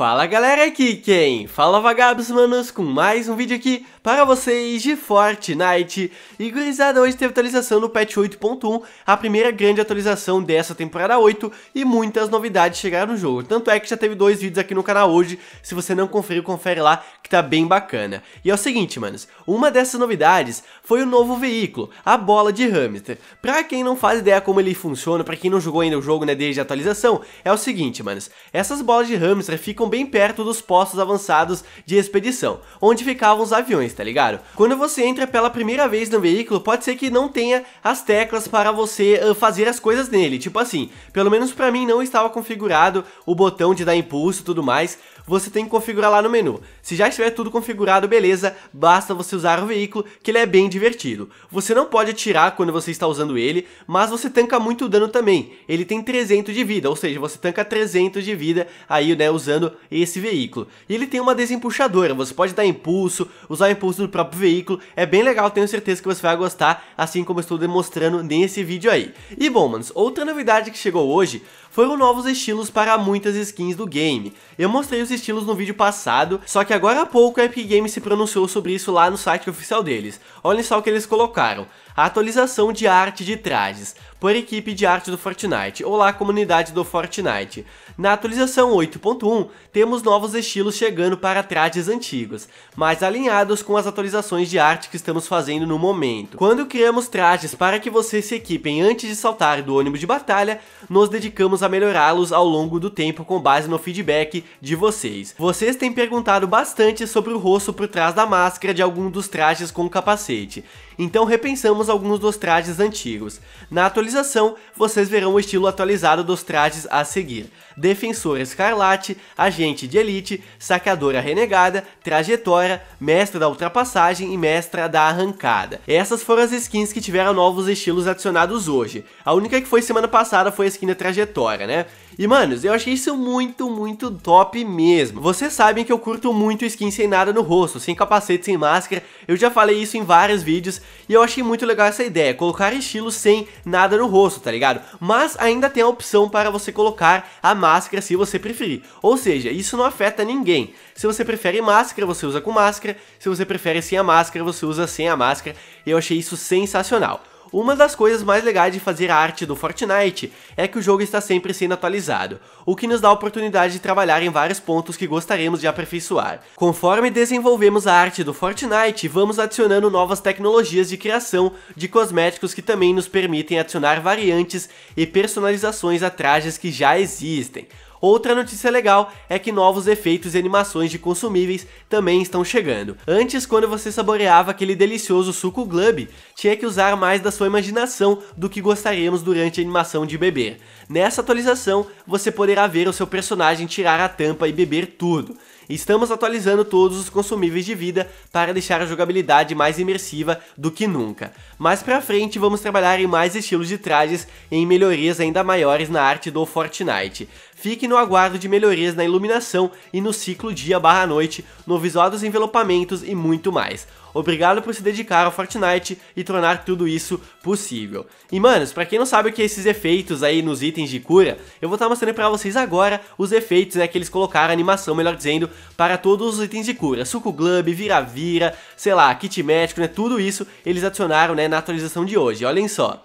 Fala galera, aqui quem? Fala vagabos manos com mais um vídeo aqui para vocês de Fortnite E gurizada, hoje teve atualização no patch 8.1 A primeira grande atualização dessa temporada 8 E muitas novidades chegaram no jogo Tanto é que já teve dois vídeos aqui no canal hoje Se você não conferiu, confere lá que tá bem bacana E é o seguinte manos, uma dessas novidades foi o novo veículo A bola de hamster Pra quem não faz ideia como ele funciona, pra quem não jogou ainda o jogo né, desde a atualização É o seguinte manos, essas bolas de hamster ficam bem perto dos postos avançados de expedição, onde ficavam os aviões, tá ligado? Quando você entra pela primeira vez no veículo, pode ser que não tenha as teclas para você uh, fazer as coisas nele, tipo assim, pelo menos para mim não estava configurado o botão de dar impulso e tudo mais, você tem que configurar lá no menu. Se já estiver tudo configurado, beleza, basta você usar o veículo, que ele é bem divertido. Você não pode atirar quando você está usando ele, mas você tanca muito dano também. Ele tem 300 de vida, ou seja, você tanca 300 de vida aí, né, usando esse veículo. E ele tem uma desempuxadora, você pode dar impulso, usar o impulso do próprio veículo, é bem legal, tenho certeza que você vai gostar, assim como estou demonstrando nesse vídeo aí. E bom, manos, outra novidade que chegou hoje foram novos estilos para muitas skins do game. Eu mostrei os estilos no vídeo passado, só que agora há pouco a Epic Games se pronunciou sobre isso lá no site oficial deles. Olhem só o que eles colocaram. A atualização de arte de trajes, por equipe de arte do Fortnite, ou lá comunidade do Fortnite. Na atualização 8.1, temos novos estilos chegando para trajes antigos, mas alinhados com as atualizações de arte que estamos fazendo no momento. Quando criamos trajes para que vocês se equipem antes de saltar do ônibus de batalha, nos dedicamos a melhorá-los ao longo do tempo com base no feedback de vocês. Vocês têm perguntado bastante sobre o rosto por trás da máscara de algum dos trajes com capacete então repensamos alguns dos trajes antigos. Na atualização, vocês verão o estilo atualizado dos trajes a seguir. Defensor Escarlate, Agente de Elite, Saqueadora Renegada, Trajetória, Mestra da Ultrapassagem e Mestra da Arrancada. Essas foram as skins que tiveram novos estilos adicionados hoje. A única que foi semana passada foi a skin da Trajetória, né? E, manos, eu achei isso muito, muito top mesmo. Vocês sabem que eu curto muito skin sem nada no rosto, sem capacete, sem máscara. Eu já falei isso em vários vídeos e eu achei muito legal essa ideia, colocar estilo sem nada no rosto, tá ligado? Mas ainda tem a opção para você colocar a máscara se você preferir. Ou seja, isso não afeta ninguém. Se você prefere máscara, você usa com máscara. Se você prefere sem a máscara, você usa sem a máscara. Eu achei isso sensacional. Uma das coisas mais legais de fazer a arte do Fortnite é que o jogo está sempre sendo atualizado, o que nos dá a oportunidade de trabalhar em vários pontos que gostaríamos de aperfeiçoar. Conforme desenvolvemos a arte do Fortnite, vamos adicionando novas tecnologias de criação de cosméticos que também nos permitem adicionar variantes e personalizações a trajes que já existem. Outra notícia legal é que novos efeitos e animações de consumíveis também estão chegando. Antes, quando você saboreava aquele delicioso suco glub, tinha que usar mais da sua imaginação do que gostaríamos durante a animação de beber. Nessa atualização, você poderá ver o seu personagem tirar a tampa e beber tudo. Estamos atualizando todos os consumíveis de vida para deixar a jogabilidade mais imersiva do que nunca. Mais pra frente vamos trabalhar em mais estilos de trajes e em melhorias ainda maiores na arte do Fortnite. Fique no aguardo de melhorias na iluminação e no ciclo dia barra noite, no visual dos envelopamentos e muito mais. Obrigado por se dedicar ao Fortnite e tornar tudo isso possível. E manos, pra quem não sabe o que é esses efeitos aí nos itens de cura, eu vou estar tá mostrando pra vocês agora os efeitos né, que eles colocaram, animação, melhor dizendo, para todos os itens de cura. Suco Glub, Vira-Vira, sei lá, Kit Médico, né, tudo isso eles adicionaram né, na atualização de hoje, olhem só.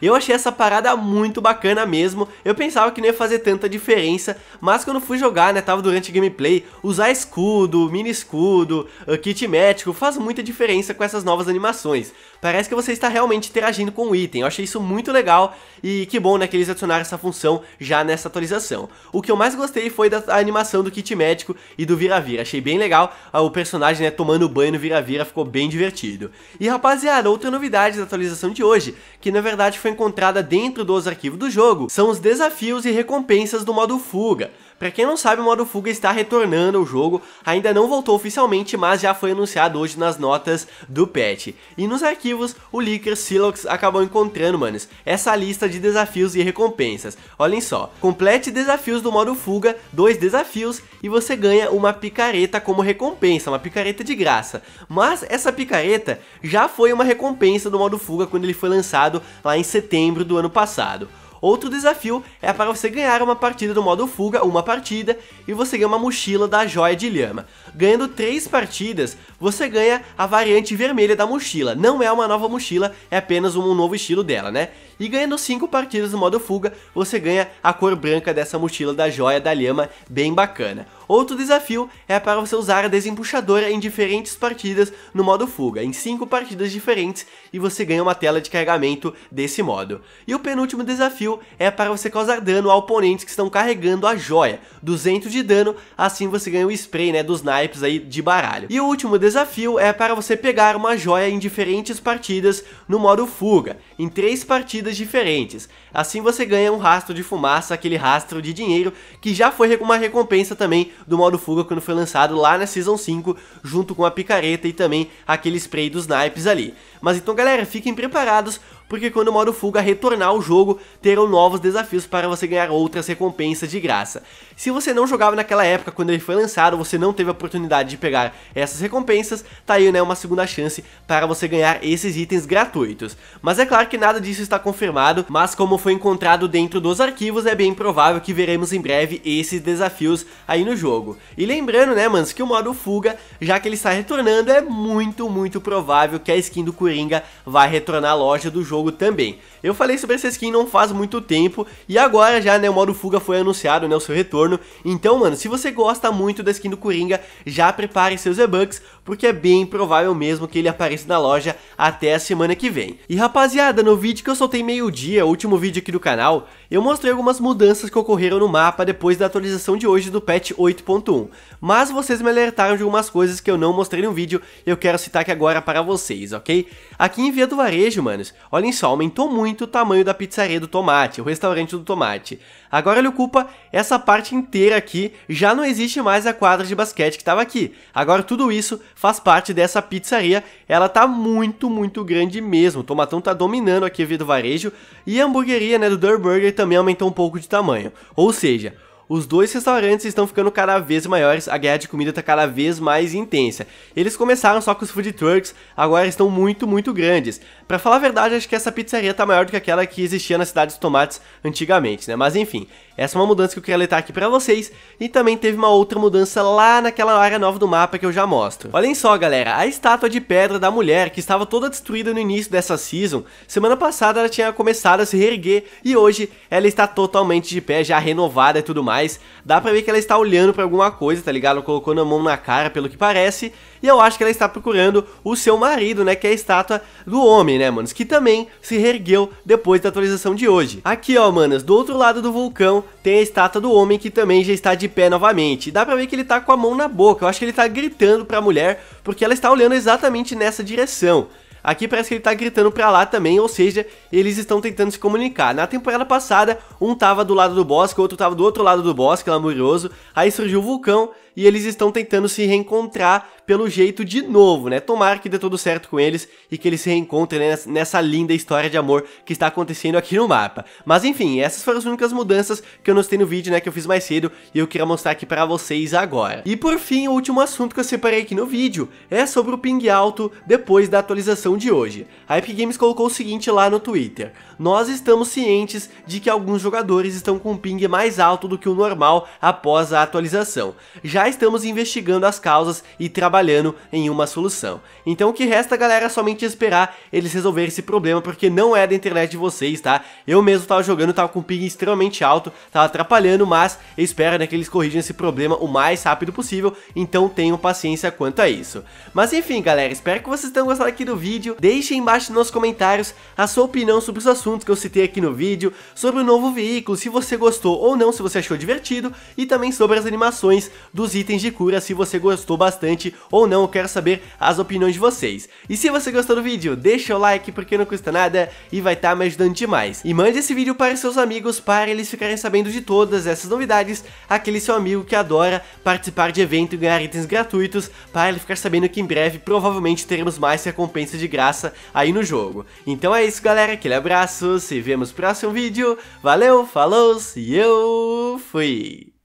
Eu achei essa parada muito bacana mesmo, eu pensava que não ia fazer tanta diferença, mas quando fui jogar, né, tava durante gameplay, usar escudo, mini escudo, ah, kit médico, faz muita diferença com essas novas animações. Parece que você está realmente interagindo com o item, eu achei isso muito legal e que bom, né, que eles adicionaram essa função já nessa atualização. O que eu mais gostei foi da animação do kit médico e do vira-vira, achei bem legal ah, o personagem, né, tomando banho no vira-vira, ficou bem divertido. E rapaziada, outra novidade da atualização de hoje, que na verdade foi encontrada dentro dos arquivos do jogo, são os desafios e recompensas do modo fuga. Pra Para quem não sabe, o modo Fuga está retornando ao jogo, ainda não voltou oficialmente, mas já foi anunciado hoje nas notas do patch. E nos arquivos, o Leaker Silox acabou encontrando, manos, essa lista de desafios e recompensas. Olhem só, complete desafios do modo Fuga, dois desafios, e você ganha uma picareta como recompensa, uma picareta de graça. Mas essa picareta já foi uma recompensa do modo Fuga quando ele foi lançado lá em setembro do ano passado. Outro desafio é para você ganhar uma partida do modo fuga, uma partida, e você ganha uma mochila da joia de lhama. Ganhando três partidas, você ganha a variante vermelha da mochila. Não é uma nova mochila, é apenas um novo estilo dela, né? E ganhando 5 partidas no modo fuga, você ganha a cor branca dessa mochila da joia da lhama, bem bacana. Outro desafio é para você usar a desempuxadora em diferentes partidas no modo fuga, em 5 partidas diferentes e você ganha uma tela de carregamento desse modo. E o penúltimo desafio é para você causar dano a oponentes que estão carregando a joia, 200 de dano, assim você ganha o spray né, dos naipes aí de baralho. E o último desafio desafio é para você pegar uma joia em diferentes partidas no modo fuga, em três partidas diferentes. Assim você ganha um rastro de fumaça, aquele rastro de dinheiro, que já foi uma recompensa também do modo fuga quando foi lançado lá na Season 5, junto com a picareta e também aquele spray dos naipes ali. Mas então galera, fiquem preparados, porque quando o modo fuga retornar ao jogo, terão novos desafios para você ganhar outras recompensas de graça. Se você não jogava naquela época, quando ele foi lançado, você não teve a oportunidade de pegar essas recompensas, tá aí né, uma segunda chance para você ganhar esses itens gratuitos. Mas é claro que nada disso está confirmado, mas como foi encontrado dentro dos arquivos, é bem provável que veremos em breve esses desafios aí no jogo. E lembrando, né, manos, que o modo fuga, já que ele está retornando, é muito, muito provável que a skin do Coringa vai retornar à loja do jogo jogo também. Eu falei sobre essa skin não faz muito tempo e agora já, né, o modo fuga foi anunciado, né, o seu retorno. Então, mano, se você gosta muito da skin do Coringa, já prepare seus e-bucks, porque é bem provável mesmo que ele apareça na loja até a semana que vem. E rapaziada, no vídeo que eu soltei meio-dia, o último vídeo aqui do canal, eu mostrei algumas mudanças que ocorreram no mapa depois da atualização de hoje do patch 8.1. Mas vocês me alertaram de algumas coisas que eu não mostrei no vídeo e eu quero citar aqui agora para vocês, ok? Aqui em Via do Varejo, manos, olhem só, aumentou muito muito o tamanho da pizzaria do Tomate, o restaurante do Tomate. Agora ele ocupa essa parte inteira aqui, já não existe mais a quadra de basquete que estava aqui. Agora tudo isso faz parte dessa pizzaria, ela tá muito, muito grande mesmo. O Tomatão tá dominando aqui a do varejo e a hamburgueria né, do Durburger também aumentou um pouco de tamanho. Ou seja, os dois restaurantes estão ficando cada vez maiores, a guerra de comida está cada vez mais intensa. Eles começaram só com os food trucks, agora estão muito, muito grandes. Para falar a verdade, acho que essa pizzaria está maior do que aquela que existia na Cidade dos Tomates antigamente, né? Mas enfim, essa é uma mudança que eu queria letar aqui para vocês. E também teve uma outra mudança lá naquela área nova do mapa que eu já mostro. Olhem só, galera, a estátua de pedra da mulher, que estava toda destruída no início dessa season, semana passada ela tinha começado a se reerguer e hoje ela está totalmente de pé, já renovada e tudo mais mais. Dá pra ver que ela está olhando para alguma coisa, tá ligado? Ela colocou mão na cara, pelo que parece. E eu acho que ela está procurando o seu marido, né? Que é a estátua do homem, né, manos? Que também se reergueu depois da atualização de hoje. Aqui, ó, manas, do outro lado do vulcão tem a estátua do homem que também já está de pé novamente. Dá pra ver que ele tá com a mão na boca. Eu acho que ele tá gritando pra mulher porque ela está olhando exatamente nessa direção. Aqui parece que ele tá gritando pra lá também, ou seja, eles estão tentando se comunicar. Na temporada passada, um tava do lado do bosque, o outro tava do outro lado do bosque, lá murioso. Aí surgiu o vulcão e eles estão tentando se reencontrar pelo jeito de novo, né? Tomara que dê tudo certo com eles e que eles se reencontrem né, nessa, linda história de amor que está acontecendo aqui no mapa. Mas enfim, essas foram as únicas mudanças que eu notei no vídeo, né, que eu fiz mais cedo e eu queria mostrar aqui pra vocês agora. E por fim, o último assunto que eu separei aqui no vídeo é sobre o ping alto depois da atualização de hoje. A Epic Games colocou o seguinte lá no Twitter, nós estamos cientes de que alguns jogadores estão com um ping mais alto do que o normal após a atualização. Já estamos investigando as causas e trabalhando em uma solução. Então o que resta, galera, é somente esperar eles resolverem esse problema, porque não é da internet de vocês, tá? Eu mesmo tava jogando, tava com um ping extremamente alto, tava atrapalhando, mas espero né, que eles corrijam esse problema o mais rápido possível, então tenham paciência quanto a isso. Mas enfim, galera, espero que vocês tenham gostado aqui do vídeo, deixem embaixo nos comentários a sua opinião sobre os assuntos que eu citei aqui no vídeo, sobre o novo veículo, se você gostou ou não, se você achou divertido, e também sobre as animações dos os itens de cura se você gostou bastante ou não, eu quero saber as opiniões de vocês. E se você gostou do vídeo, deixa o like porque não custa nada e vai estar tá me ajudando demais. E mande esse vídeo para seus amigos para eles ficarem sabendo de todas essas novidades, aquele seu amigo que adora participar de evento e ganhar itens gratuitos, para ele ficar sabendo que em breve provavelmente teremos mais recompensa de graça aí no jogo. Então é isso galera, aquele abraço, se vemos no próximo vídeo, valeu, falou e eu fui!